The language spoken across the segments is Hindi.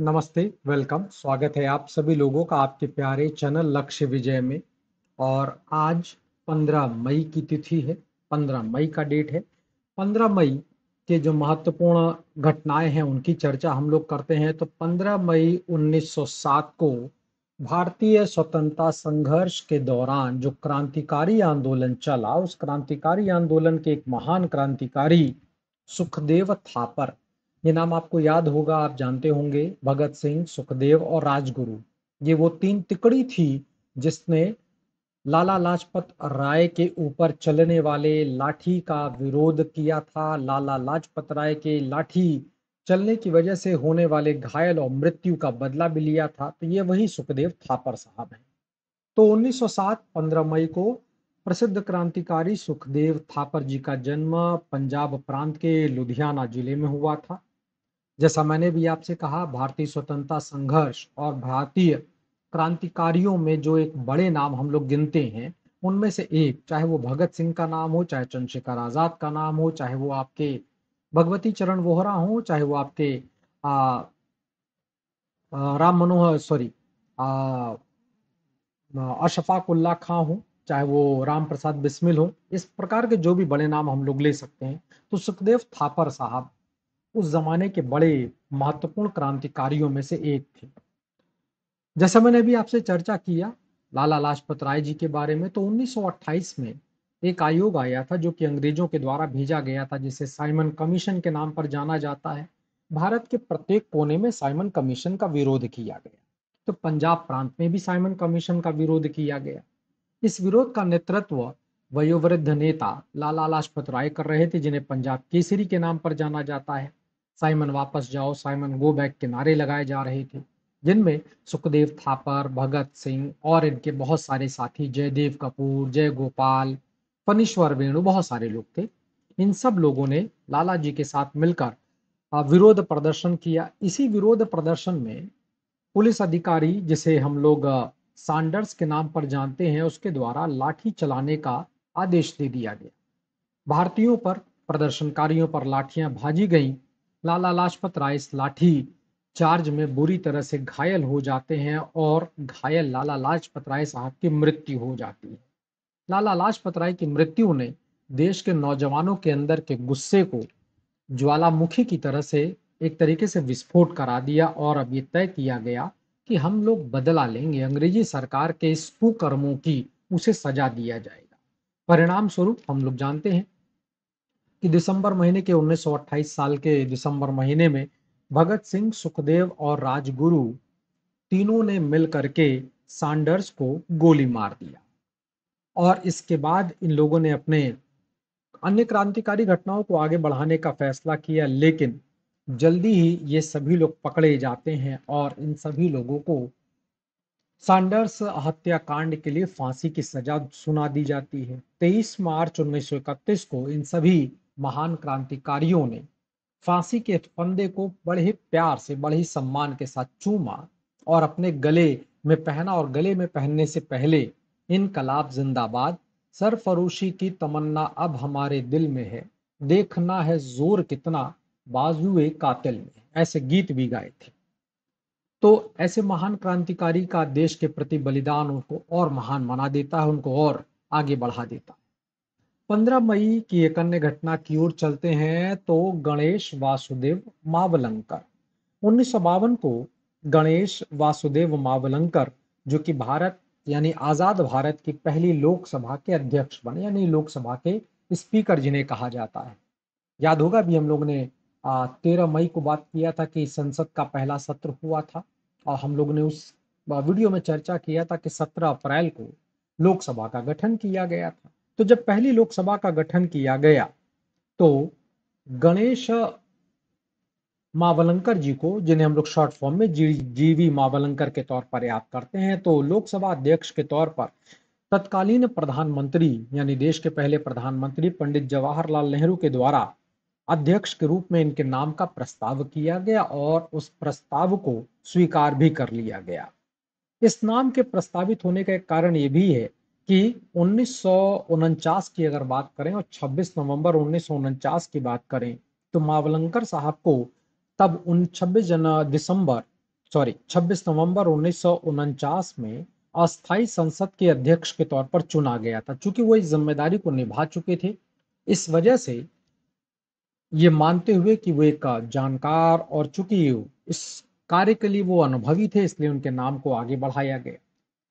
नमस्ते वेलकम स्वागत है आप सभी लोगों का आपके प्यारे चैनल लक्ष्य विजय में और आज 15 मई की तिथि है 15 मई का डेट है 15 मई के जो महत्वपूर्ण घटनाएं हैं उनकी चर्चा हम लोग करते हैं तो 15 मई 1907 को भारतीय स्वतंत्रता संघर्ष के दौरान जो क्रांतिकारी आंदोलन चला उस क्रांतिकारी आंदोलन के एक महान क्रांतिकारी सुखदेव थापर ये नाम आपको याद होगा आप जानते होंगे भगत सिंह सुखदेव और राजगुरु ये वो तीन तिकड़ी थी जिसने लाला लाजपत राय के ऊपर चलने वाले लाठी का विरोध किया था लाला लाजपत राय के लाठी चलने की वजह से होने वाले घायल और मृत्यु का बदला भी लिया था तो ये वही सुखदेव थापर साहब हैं तो 1907 15 मई को प्रसिद्ध क्रांतिकारी सुखदेव थापर जी का जन्म पंजाब प्रांत के लुधियाना जिले में हुआ था जैसा मैंने भी आपसे कहा भारतीय स्वतंत्रता संघर्ष और भारतीय क्रांतिकारियों में जो एक बड़े नाम हम लोग गिनते हैं उनमें से एक चाहे वो भगत सिंह का नाम हो चाहे चंद्रशेखर आजाद का नाम हो चाहे वो आपके भगवती चरण वोहरा हो चाहे वो आपके आ, आ राम मनोहर सॉरी अशफाक उल्ला खां हो चाहे वो राम प्रसाद बिस्मिल हो इस प्रकार के जो भी बड़े नाम हम लोग ले सकते हैं तो सुखदेव थापर साहब उस जमाने के बड़े महत्वपूर्ण क्रांतिकारियों में से एक थे जैसे मैंने अभी आपसे चर्चा किया लाला लाजपत राय जी के बारे में तो 1928 में एक आयोग आया था जो कि अंग्रेजों के द्वारा भेजा गया था जिसे साइमन कमीशन के नाम पर जाना जाता है भारत के प्रत्येक कोने में साइमन कमीशन का विरोध किया गया तो पंजाब प्रांत में भी साइमन कमीशन का विरोध किया गया इस विरोध का नेतृत्व वयोवृद्ध नेता लाला लाजपत राय कर रहे थे जिन्हें पंजाब केसरी के नाम पर जाना जाता है साइमन वापस जाओ साइमन गो बैक के नारे लगाए जा रहे थे जिनमें सुखदेव थापर भगत सिंह और इनके बहुत सारे साथी जयदेव कपूर जय गोपाल फनीश्वर वेणु बहुत सारे लोग थे इन सब लोगों ने लाला जी के साथ मिलकर विरोध प्रदर्शन किया इसी विरोध प्रदर्शन में पुलिस अधिकारी जिसे हम लोग सांडर्स के नाम पर जानते हैं उसके द्वारा लाठी चलाने का आदेश दे दिया गया भारतीयों पर प्रदर्शनकारियों पर लाठियां भाजी गईं लाला लाजपत राय इस लाठी चार्ज में बुरी तरह से घायल हो जाते हैं और घायल लाला लाजपत राय साहब की मृत्यु हो जाती है लाला लाजपत राय की मृत्यु ने देश के नौजवानों के अंदर के गुस्से को ज्वालामुखी की तरह से एक तरीके से विस्फोट करा दिया और अब ये तय किया गया कि हम लोग बदला लेंगे अंग्रेजी सरकार के इस कुकर्मों की उसे सजा दिया जाएगा परिणाम स्वरूप हम लोग जानते हैं कि दिसंबर महीने के 1928 साल के दिसंबर महीने में भगत सिंह सुखदेव और राजगुरु तीनों ने मिलकर के सांडर्स को गोली मार दिया और इसके बाद इन लोगों ने अपने अन्य क्रांतिकारी घटनाओं को आगे बढ़ाने का फैसला किया लेकिन जल्दी ही ये सभी लोग पकड़े जाते हैं और इन सभी लोगों को सांडर्स हत्याकांड के लिए फांसी की सजा सुना दी जाती है 23 मार्च 1931 को इन सभी महान क्रांतिकारियों ने फांसी के फंदे को बड़े ही प्यार से बड़े ही सम्मान के साथ चूमा और अपने गले में पहना और गले में पहनने से पहले इनकलाब जिंदाबाद सरफरोशी की तमन्ना अब हमारे दिल में है देखना है जोर कितना बाजुए कातिल में ऐसे गीत भी गाए थे तो ऐसे महान क्रांतिकारी का देश के प्रति बलिदान उनको और महान बना देता है उनको और आगे बढ़ा देता है पंद्रह मई की एक अन्य घटना की ओर चलते हैं तो गणेश वासुदेव मावलंकर उन्नीस को गणेश वासुदेव मावलंकर जो कि भारत यानी आजाद भारत की पहली लोकसभा के अध्यक्ष बने यानी लोकसभा के स्पीकर जिन्हें कहा जाता है याद होगा भी हम लोग ने तेरह मई को बात किया था कि संसद का पहला सत्र हुआ था और हम लोग ने उस वीडियो में चर्चा किया था कि सत्रह अप्रैल को लोकसभा का गठन किया गया था तो जब पहली लोकसभा का गठन किया गया तो गणेश मावलंकर जी को जिन्हें हम लोग शॉर्ट फॉर्म में जी जीवी मावलंकर के तौर पर याद करते हैं तो लोकसभा अध्यक्ष के तौर पर तत्कालीन प्रधानमंत्री यानी देश के पहले प्रधानमंत्री पंडित जवाहरलाल नेहरू के द्वारा अध्यक्ष के रूप में इनके नाम का प्रस्ताव किया गया और उस प्रस्ताव को स्वीकार भी कर लिया गया इस नाम के प्रस्तावित होने का एक कारण ये भी है कि उन्नीस की अगर बात करें और 26 नवंबर उन्नीस की बात करें तो मावलंकर साहब को तब उन छब्बीस जन दिसंबर सॉरी 26 नवंबर उन्नीस में अस्थाई संसद के अध्यक्ष के तौर पर चुना गया था चूंकि वो इस जिम्मेदारी को निभा चुके थे इस वजह से ये मानते हुए कि वो एक जानकार और चूंकि इस कार्य के लिए वो अनुभवी थे इसलिए उनके नाम को आगे बढ़ाया गया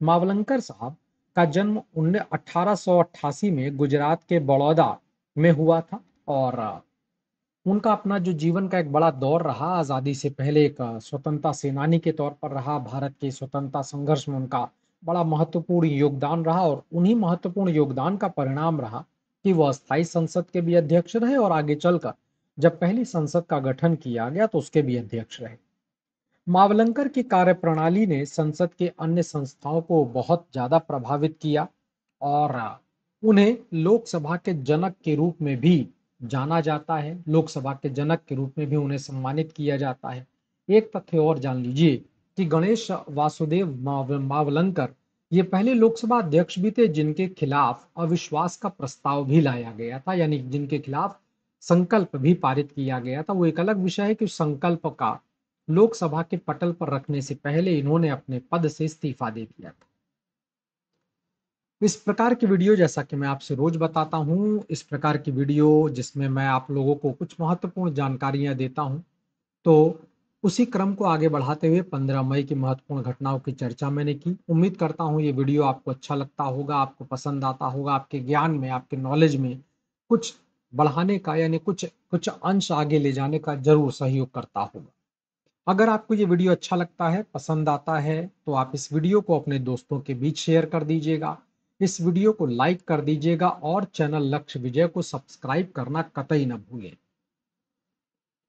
मावलंकर साहब का जन्म उन्नीस अठारह में गुजरात के बड़ौदा में हुआ था और उनका अपना जो जीवन का एक बड़ा दौर रहा आज़ादी से पहले एक स्वतंत्रता सेनानी के तौर पर रहा भारत के स्वतंत्रता संघर्ष में उनका बड़ा महत्वपूर्ण योगदान रहा और उन्हीं महत्वपूर्ण योगदान का परिणाम रहा कि वह स्थायी संसद के भी अध्यक्ष रहे और आगे चलकर जब पहली संसद का गठन किया गया तो उसके भी अध्यक्ष रहे मावलंकर की कार्यप्रणाली ने संसद के अन्य संस्थाओं को बहुत ज्यादा प्रभावित किया और उन्हें लोकसभा के जनक के रूप में भी जाना जाता है लोकसभा के जनक के रूप में भी उन्हें सम्मानित किया जाता है एक तथ्य और जान लीजिए कि गणेश वासुदेव मावलंकर ये पहले लोकसभा अध्यक्ष भी थे जिनके खिलाफ अविश्वास का प्रस्ताव भी लाया गया था यानी जिनके खिलाफ संकल्प भी पारित किया गया था वो एक अलग विषय है कि संकल्प का लोकसभा के पटल पर रखने से पहले इन्होंने अपने पद से इस्तीफा दे दिया था इस प्रकार की वीडियो जैसा कि मैं आपसे रोज बताता हूँ इस प्रकार की वीडियो जिसमें मैं आप लोगों को कुछ महत्वपूर्ण जानकारियां देता हूं तो उसी क्रम को आगे बढ़ाते हुए 15 मई की महत्वपूर्ण घटनाओं की चर्चा मैंने की उम्मीद करता हूं ये वीडियो आपको अच्छा लगता होगा आपको पसंद आता होगा आपके ज्ञान में आपके नॉलेज में कुछ बढ़ाने का यानी कुछ कुछ अंश आगे ले जाने का जरूर सहयोग करता होगा अगर आपको ये वीडियो अच्छा लगता है पसंद आता है तो आप इस वीडियो को अपने दोस्तों के बीच शेयर कर दीजिएगा इस वीडियो को लाइक कर दीजिएगा और चैनल लक्ष्य विजय को सब्सक्राइब करना कतई न भूलें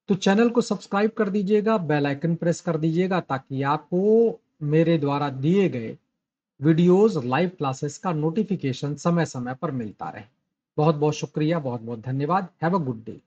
तो चैनल को सब्सक्राइब कर दीजिएगा बेल आइकन प्रेस कर दीजिएगा ताकि आपको मेरे द्वारा दिए गए वीडियोस लाइव क्लासेस का नोटिफिकेशन समय समय पर मिलता रहे बहुत बहुत शुक्रिया बहुत बहुत धन्यवाद हैव अ गुड डे